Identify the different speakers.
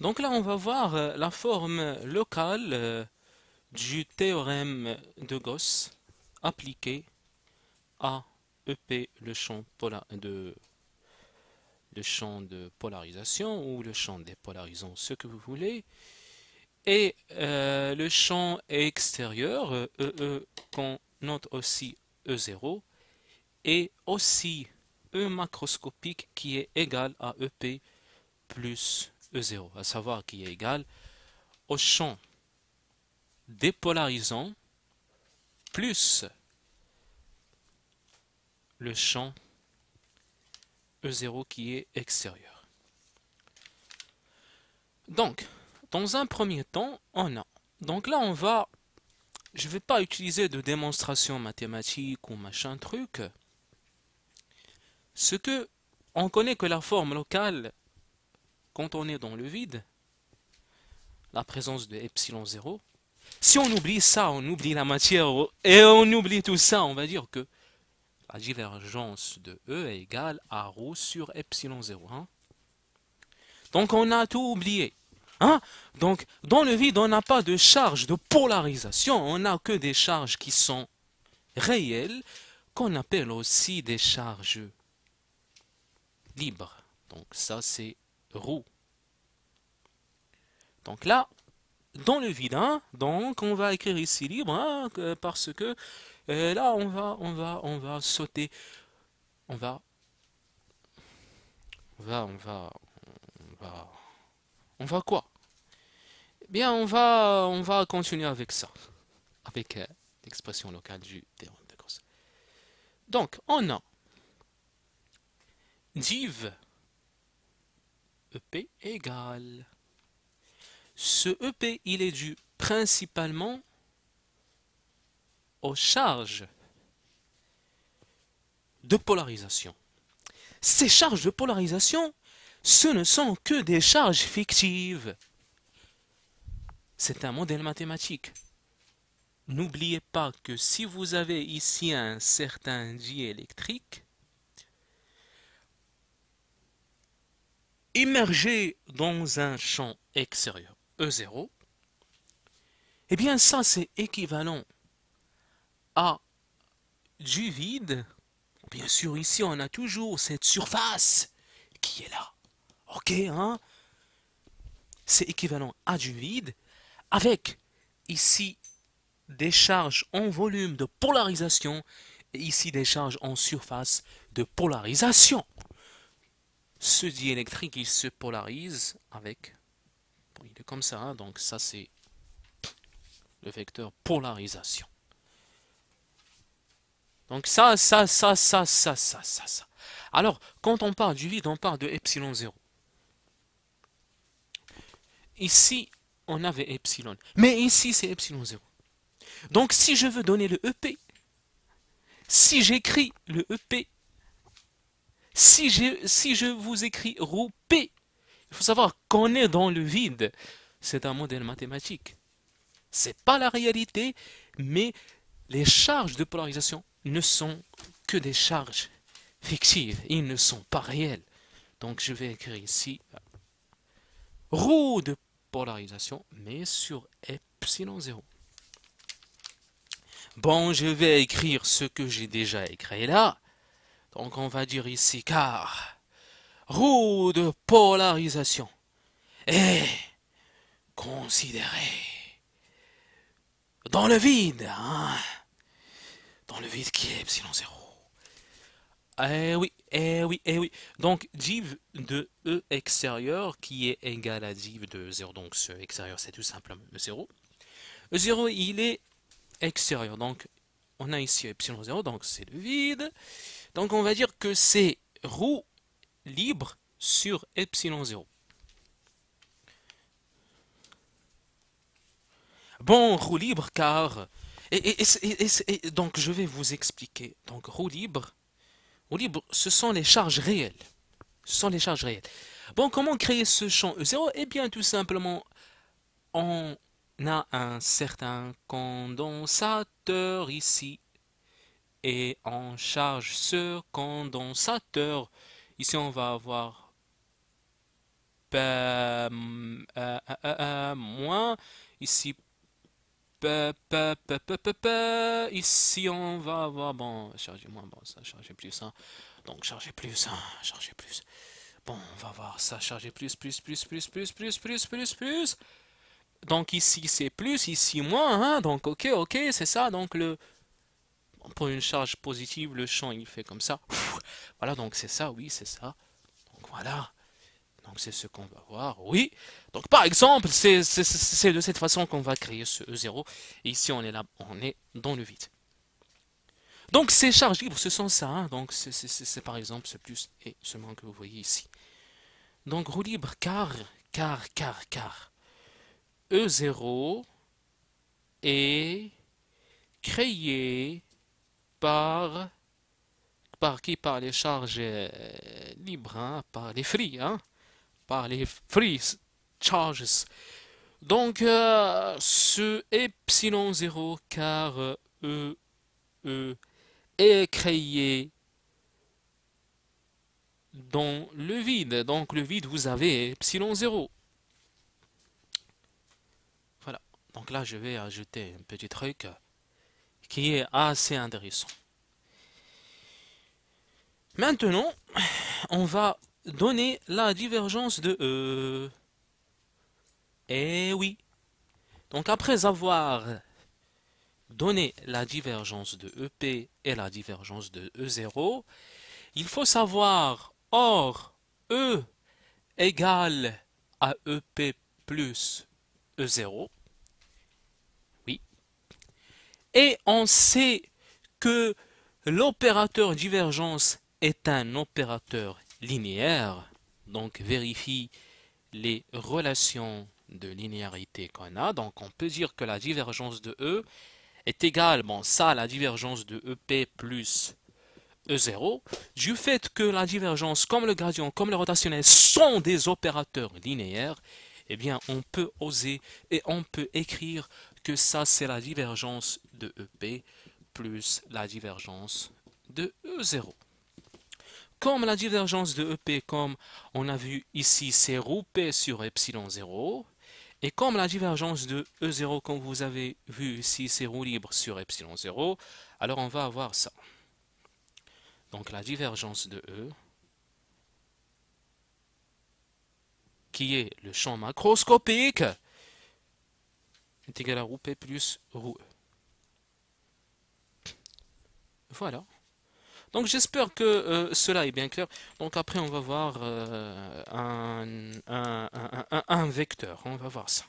Speaker 1: Donc là, on va voir euh, la forme locale euh, du théorème de Gauss appliqué à EP, le champ de, le champ de polarisation ou le champ dépolarisation, ce que vous voulez. Et euh, le champ extérieur, EE, e, qu'on note aussi E0, et aussi E macroscopique qui est égal à EP plus E0, à savoir qui est égal au champ dépolarisant plus le champ E0 qui est extérieur. Donc, dans un premier temps, on a. Donc là, on va... Je ne vais pas utiliser de démonstration mathématique ou machin truc. Ce que... On connaît que la forme locale quand on est dans le vide, la présence de epsilon 0, si on oublie ça, on oublie la matière et on oublie tout ça, on va dire que la divergence de E est égale à rho sur epsilon 0. Hein. Donc on a tout oublié. Hein. Donc dans le vide, on n'a pas de charge de polarisation, on n'a que des charges qui sont réelles, qu'on appelle aussi des charges libres. Donc ça c'est roue. Donc là, dans le vide, donc on va écrire ici libre, hein, parce que euh, là on va, on va, on va sauter, on va, on va, on va, on va, on va quoi eh Bien, on va, on va continuer avec ça, avec euh, l'expression locale du théorème de Gauss. Donc on a div EP égale. Ce EP, il est dû principalement aux charges de polarisation. Ces charges de polarisation, ce ne sont que des charges fictives. C'est un modèle mathématique. N'oubliez pas que si vous avez ici un certain électrique, immergé dans un champ extérieur E0, eh bien ça c'est équivalent à du vide. Bien sûr, ici on a toujours cette surface qui est là. Ok, hein C'est équivalent à du vide avec ici des charges en volume de polarisation et ici des charges en surface de polarisation ce diélectrique il se polarise avec il est comme ça hein, donc ça c'est le vecteur polarisation donc ça ça ça ça ça ça ça ça alors quand on parle du vide on parle de epsilon 0 ici on avait epsilon mais ici c'est epsilon 0 donc si je veux donner le EP si j'écris le EP si je, si je vous écris roue P, il faut savoir qu'on est dans le vide. C'est un modèle mathématique. C'est pas la réalité, mais les charges de polarisation ne sont que des charges fictives. Ils ne sont pas réels. Donc je vais écrire ici ρ de polarisation, mais sur epsilon 0. Bon, je vais écrire ce que j'ai déjà écrit là. Donc on va dire ici car roue de polarisation est considérée dans le vide, hein dans le vide qui est epsilon 0. Eh oui, eh oui, eh oui. Donc div de E extérieur qui est égal à div de 0, donc ce extérieur c'est tout simplement le 0. 0 il est extérieur, donc on a ici epsilon 0, donc c'est le vide. Donc on va dire que c'est roue libre sur epsilon 0. Bon, roue libre car... Et, donc je vais vous expliquer. Donc roue libre, roue libre, ce sont les charges réelles. Ce sont les charges réelles. Bon, comment créer ce champ E0 Eh bien, tout simplement, on a un certain condensateur ici et en charge ce condensateur. Ici, on va avoir euh, euh, euh, moins. Ici, ici, on va avoir... Bon, charger moins, bon, ça, charger plus, Donc, charger plus, hein, charger hein, plus. Bon, on va voir ça, charger plus, plus, plus, plus, plus, plus, plus, plus, plus. Donc, ici, c'est plus, ici, moins, hein. Donc, ok, ok, c'est ça. Donc, le pour une charge positive, le champ il fait comme ça. Voilà, donc c'est ça, oui, c'est ça. Donc voilà. Donc c'est ce qu'on va voir, oui. Donc par exemple, c'est de cette façon qu'on va créer ce E0. Et ici, on est là, on est dans le vide. Donc ces charges libres, ce sont ça. Hein. Donc c'est par exemple ce plus et ce moins que vous voyez ici. Donc roue libre, car, car, car, car. E0 est créé par, par qui Par les charges euh, libres, hein, par les free, hein, par les free charges. Donc, euh, ce epsilon 0 car E, E est créé dans le vide. Donc, le vide, vous avez epsilon 0. Voilà. Donc là, je vais ajouter un petit truc qui est assez intéressant. Maintenant, on va donner la divergence de E. Eh oui. Donc après avoir donné la divergence de EP et la divergence de E0, il faut savoir, or, E égale à EP plus E0. Et on sait que l'opérateur divergence est un opérateur linéaire, donc vérifie les relations de linéarité qu'on a. Donc on peut dire que la divergence de E est égale, bon ça, la divergence de EP plus E0, du fait que la divergence, comme le gradient, comme le rotationnel, sont des opérateurs linéaires, eh bien on peut oser et on peut écrire que ça, c'est la divergence de EP plus la divergence de E0. Comme la divergence de EP, comme on a vu ici, c'est roue P sur epsilon 0, et comme la divergence de E0, comme vous avez vu ici, c'est roue libre sur epsilon 0, alors on va avoir ça. Donc la divergence de E, qui est le champ macroscopique est égal à roue P plus roue E. Voilà. Donc j'espère que euh, cela est bien clair. Donc après on va voir euh, un, un, vecteur, on va voir ça.